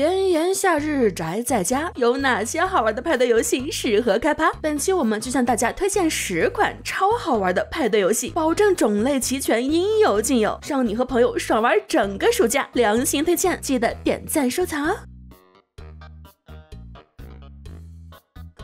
炎炎夏日宅在家，有哪些好玩的派对游戏适合开趴？本期我们就向大家推荐十款超好玩的派对游戏，保证种类齐全，应有尽有，让你和朋友爽玩整个暑假。良心推荐，记得点赞收藏哦！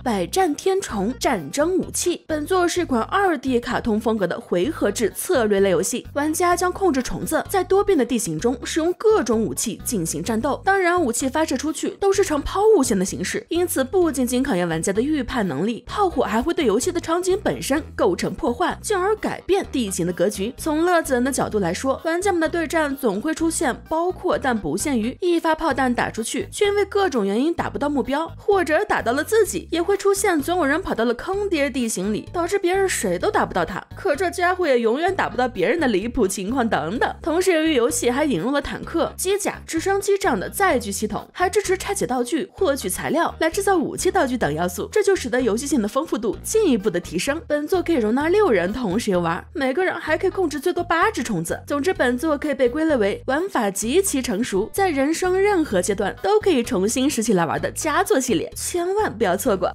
百战天虫战争武器，本作是一款二 D 卡通风格的回合制策略类游戏。玩家将控制虫子在多变的地形中，使用各种武器进行战斗。当然，武器发射出去都是呈抛物线的形式，因此不仅仅考验玩家的预判能力，炮火还会对游戏的场景本身构成破坏，进而改变地形的格局。从乐子人的角度来说，玩家们的对战总会出现，包括但不限于一发炮弹打出去，却因为各种原因打不到目标，或者打到了自己，也会。出现总有人跑到了坑爹地形里，导致别人谁都打不到他，可这家伙也永远打不到别人的离谱情况等等。同时，由于游戏还引入了坦克、机甲、直升机这样的载具系统，还支持拆解道具、获取材料来制造武器、道具等要素，这就使得游戏性的丰富度进一步的提升。本作可以容纳六人同时游玩，每个人还可以控制最多八只虫子。总之，本作可以被归类为玩法极其成熟，在人生任何阶段都可以重新拾起来玩的佳作系列，千万不要错过。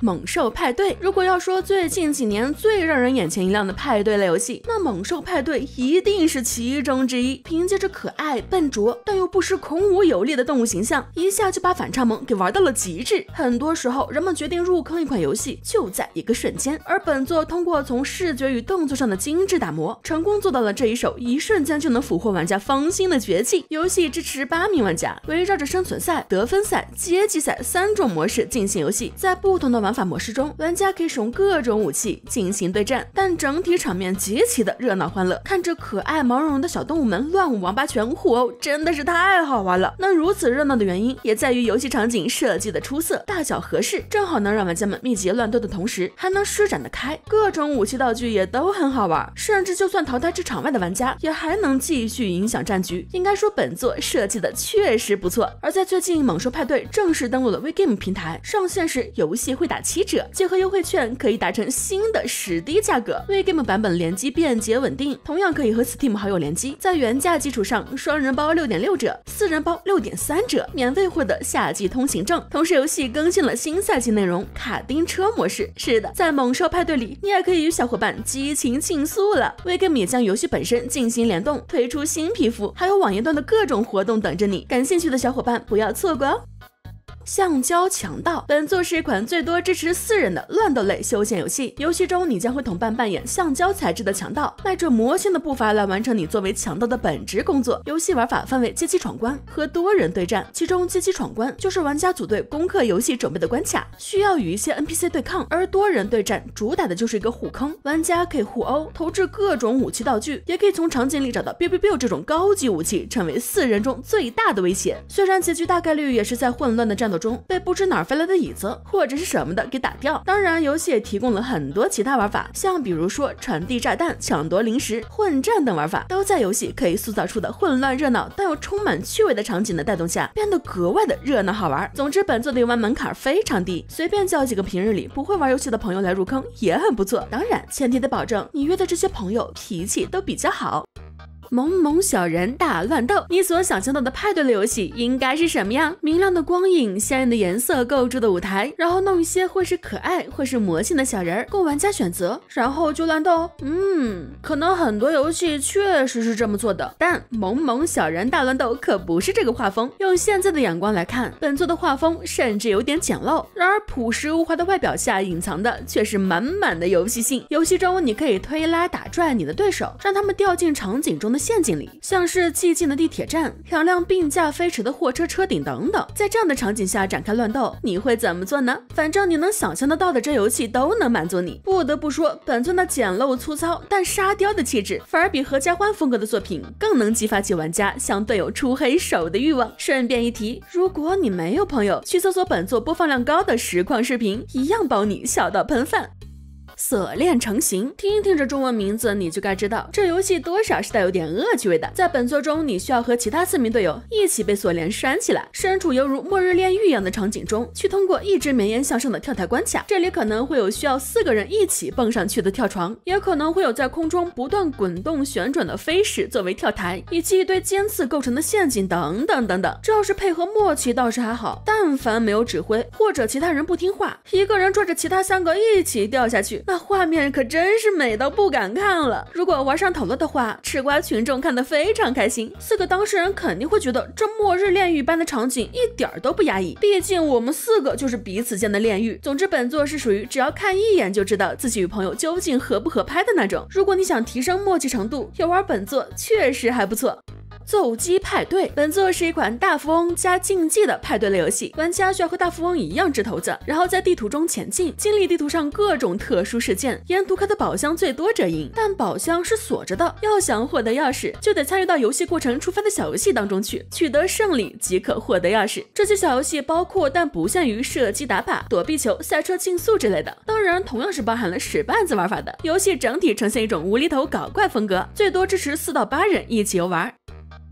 猛兽派对，如果要说最近几年最让人眼前一亮的派对类游戏，那猛兽派对一定是其中之一。凭借着可爱、笨拙但又不失孔武有力的动物形象，一下就把反差萌给玩到了极致。很多时候，人们决定入坑一款游戏就在一个瞬间，而本作通过从视觉与动作上的精致打磨，成功做到了这一手，一瞬间就能俘获玩家芳心的绝技。游戏支持八名玩家，围绕着生存赛、得分赛、阶级赛三种模式进行游戏，在不同的。玩法模式中，玩家可以使用各种武器进行对战，但整体场面极其的热闹欢乐。看着可爱毛茸茸的小动物们乱舞王八拳互殴，真的是太好玩了。那如此热闹的原因，也在于游戏场景设计的出色，大小合适，正好能让玩家们密集乱斗的同时，还能施展得开。各种武器道具也都很好玩，甚至就算淘汰至场外的玩家，也还能继续影响战局。应该说，本作设计的确实不错。而在最近，猛兽派对正式登陆了 WeGame 平台，上线时游戏会。打七折，结合优惠券可以达成新的十低价格。V game 版本联机便捷稳定，同样可以和 Steam 好友联机。在原价基础上，双人包六点六折，四人包六点三折，免费获得夏季通行证。同时，游戏更新了新赛季内容，卡丁车模式。是的，在猛兽派对里，你也可以与小伙伴激情竞速了。V game 也将游戏本身进行联动，推出新皮肤，还有网页端的各种活动等着你。感兴趣的小伙伴不要错过哦。橡胶强盗本作是一款最多支持四人的乱斗类休闲游戏。游戏中，你将会同伴扮演橡胶材质的强盗，迈着魔性的步伐来完成你作为强盗的本职工作。游戏玩法分为机级闯关和多人对战，其中机级闯关就是玩家组队攻克游戏准备的关卡，需要与一些 NPC 对抗；而多人对战主打的就是一个互坑，玩家可以互殴、投掷各种武器道具，也可以从场景里找到 BBB i u i u i u 这种高级武器，成为四人中最大的威胁。虽然结局大概率也是在混乱的战。中被不知哪飞来的椅子或者是什么的给打掉。当然，游戏也提供了很多其他玩法，像比如说传递炸弹、抢夺零食、混战等玩法，都在游戏可以塑造出的混乱热闹但又充满趣味的场景的带动下，变得格外的热闹好玩。总之，本作的游玩门槛非常低，随便叫几个平日里不会玩游戏的朋友来入坑也很不错。当然，前提得保证你约的这些朋友脾气都比较好。萌萌小人大乱斗，你所想象到的派对类游戏应该是什么呀？明亮的光影，鲜艳的颜色构筑的舞台，然后弄一些会是可爱，会是魔性的小人供玩家选择，然后就乱斗。嗯，可能很多游戏确实是这么做的，但萌萌小人大乱斗可不是这个画风。用现在的眼光来看，本作的画风甚至有点简陋。然而朴实无华的外表下隐藏的却是满满的游戏性。游戏中你可以推拉打转你的对手，让他们掉进场景中的。陷阱里，像是寂静的地铁站、两辆并驾飞驰的货车车顶等等，在这样的场景下展开乱斗，你会怎么做呢？反正你能想象得到的，这游戏都能满足你。不得不说，本作的简陋粗糙，但沙雕的气质，反而比合家欢风格的作品更能激发起玩家向队友出黑手的欲望。顺便一提，如果你没有朋友，去搜索本作播放量高的实况视频，一样包你笑到喷饭。锁链成型，听听这中文名字，你就该知道这游戏多少是带有点恶趣味的。在本作中，你需要和其他四名队友一起被锁链拴起来，身处犹如末日炼狱一样的场景中，去通过一直绵延向上的跳台关卡。这里可能会有需要四个人一起蹦上去的跳床，也可能会有在空中不断滚动旋转的飞石作为跳台，以及一堆尖刺构成的陷阱等等等等。这要是配合默契倒是还好，但凡没有指挥或者其他人不听话，一个人拽着其他三个一起掉下去。那画面可真是美到不敢看了。如果玩上头了的话，吃瓜群众看得非常开心。四个当事人肯定会觉得这末日炼狱般的场景一点都不压抑，毕竟我们四个就是彼此间的炼狱。总之，本作是属于只要看一眼就知道自己与朋友究竟合不合拍的那种。如果你想提升默契程度，要玩本作确实还不错。揍鸡派对本作是一款大富翁加竞技的派对类游戏，玩家需要和大富翁一样掷骰子，然后在地图中前进，经历地图上各种特殊事件，沿途开的宝箱最多者赢。但宝箱是锁着的，要想获得钥匙，就得参与到游戏过程触发的小游戏当中去，取得胜利即可获得钥匙。这些小游戏包括但不限于射击打靶、躲避球、赛车竞速之类的。当然，同样是包含了使绊子玩法的游戏，整体呈现一种无厘头搞怪风格，最多支持四到八人一起游玩。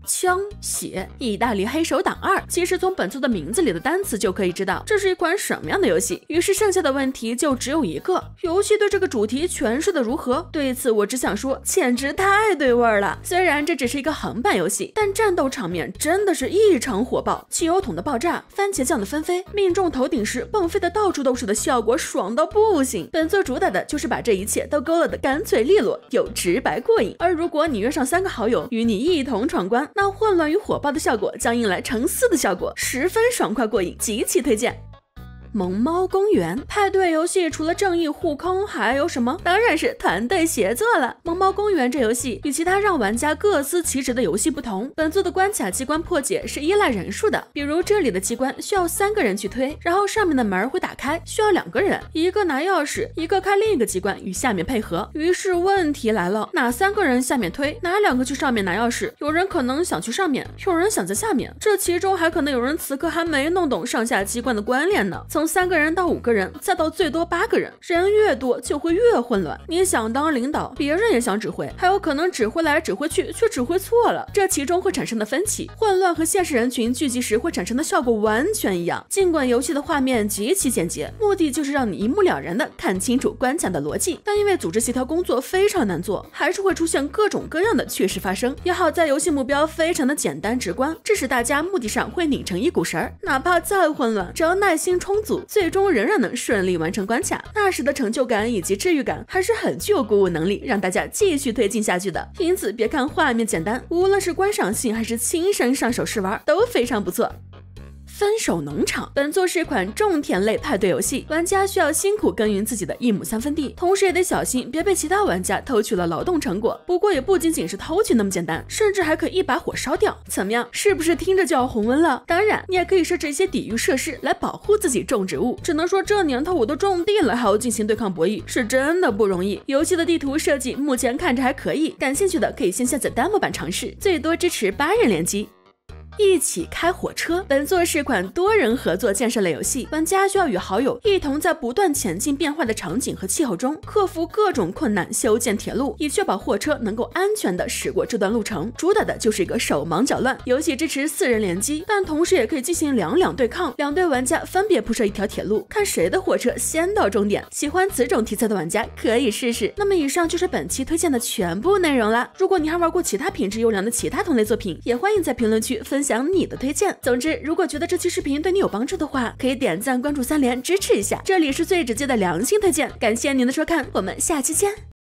枪血，意大利黑手党二。其实从本作的名字里的单词就可以知道，这是一款什么样的游戏。于是剩下的问题就只有一个，游戏对这个主题诠释的如何？对此我只想说，简直太对味儿了。虽然这只是一个横版游戏，但战斗场面真的是异常火爆，汽油桶的爆炸，番茄酱的纷飞，命中头顶时蹦飞的到处都是的效果，爽到不行。本作主打的就是把这一切都勾勒的干脆利落，又直白过瘾。而如果你约上三个好友，与你一同闯关。那混乱与火爆的效果将迎来沉思的效果，十分爽快过瘾，极其推荐。萌猫公园派对游戏除了正义互坑，还有什么？当然是团队协作了。萌猫公园这游戏与其他让玩家各司其职的游戏不同，本作的关卡机关破解是依赖人数的。比如这里的机关需要三个人去推，然后上面的门会打开，需要两个人，一个拿钥匙，一个开另一个机关与下面配合。于是问题来了，哪三个人下面推？哪两个去上面拿钥匙？有人可能想去上面，有人想在下面，这其中还可能有人此刻还没弄懂上下机关的关联呢？曾从三个人到五个人，再到最多八个人，人越多就会越混乱。你想当领导，别人也想指挥，还有可能指挥来指挥去，却指挥错了。这其中会产生的分歧、混乱和现实人群聚集时会产生的效果完全一样。尽管游戏的画面极其简洁，目的就是让你一目了然的看清楚关卡的逻辑，但因为组织协调工作非常难做，还是会出现各种各样的趣事发生。也好在游戏目标非常的简单直观，致使大家目的上会拧成一股绳儿，哪怕再混乱，只要耐心充足。最终仍然能顺利完成关卡，那时的成就感以及治愈感还是很具有鼓舞能力，让大家继续推进下去的。因此，别看画面简单，无论是观赏性还是亲身上手试玩都非常不错。分手农场本作是一款种田类派对游戏，玩家需要辛苦耕耘自己的一亩三分地，同时也得小心别被其他玩家偷取了劳动成果。不过也不仅仅是偷取那么简单，甚至还可以一把火烧掉。怎么样，是不是听着就要红温了？当然，你也可以设置一些抵御设施来保护自己种植物。只能说这年头我都种地了，还要进行对抗博弈，是真的不容易。游戏的地图设计目前看着还可以，感兴趣的可以先下载 demo 版尝试，最多支持八人联机。一起开火车。本作是款多人合作建设类游戏，玩家需要与好友一同在不断前进变化的场景和气候中，克服各种困难，修建铁路，以确保货车能够安全的驶过这段路程。主打的就是一个手忙脚乱。游戏支持四人联机，但同时也可以进行两两对抗，两队玩家分别铺设一条铁路，看谁的火车先到终点。喜欢此种题材的玩家可以试试。那么以上就是本期推荐的全部内容啦。如果你还玩过其他品质优良的其他同类作品，也欢迎在评论区分。分享你的推荐。总之，如果觉得这期视频对你有帮助的话，可以点赞、关注、三连支持一下。这里是最直接的良心推荐。感谢您的收看，我们下期见。